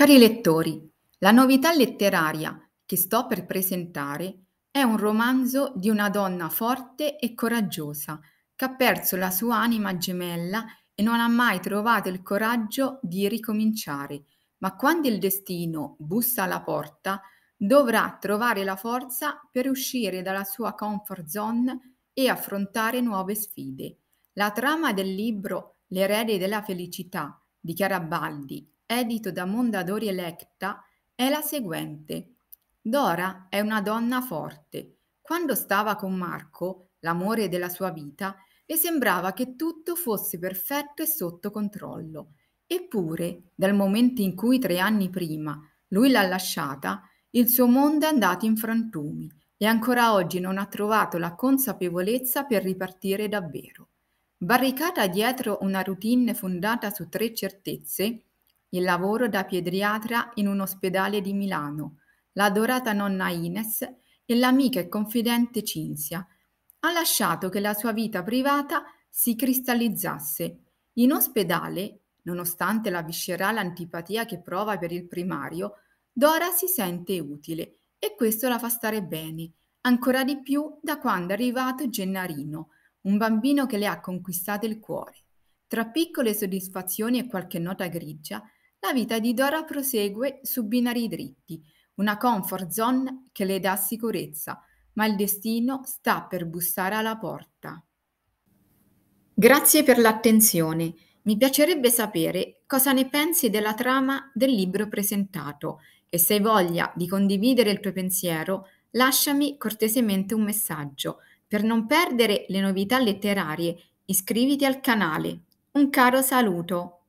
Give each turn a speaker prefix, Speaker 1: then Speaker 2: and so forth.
Speaker 1: Cari lettori, la novità letteraria che sto per presentare è un romanzo di una donna forte e coraggiosa che ha perso la sua anima gemella e non ha mai trovato il coraggio di ricominciare, ma quando il destino bussa alla porta dovrà trovare la forza per uscire dalla sua comfort zone e affrontare nuove sfide. La trama del libro L'erede della felicità di Chiara Baldi edito da Mondadori Electa, è la seguente. Dora è una donna forte. Quando stava con Marco, l'amore della sua vita, le sembrava che tutto fosse perfetto e sotto controllo. Eppure, dal momento in cui tre anni prima lui l'ha lasciata, il suo mondo è andato in frantumi e ancora oggi non ha trovato la consapevolezza per ripartire davvero. Barricata dietro una routine fondata su tre certezze, il lavoro da pediatra in un ospedale di Milano, la dorata nonna Ines e l'amica e confidente Cinzia. Ha lasciato che la sua vita privata si cristallizzasse. In ospedale, nonostante la viscerale antipatia che prova per il primario, Dora si sente utile e questo la fa stare bene, ancora di più da quando è arrivato Gennarino, un bambino che le ha conquistato il cuore. Tra piccole soddisfazioni e qualche nota grigia, la vita di Dora prosegue su binari dritti, una comfort zone che le dà sicurezza, ma il destino sta per bussare alla porta. Grazie per l'attenzione. Mi piacerebbe sapere cosa ne pensi della trama del libro presentato e se hai voglia di condividere il tuo pensiero, lasciami cortesemente un messaggio. Per non perdere le novità letterarie, iscriviti al canale. Un caro saluto!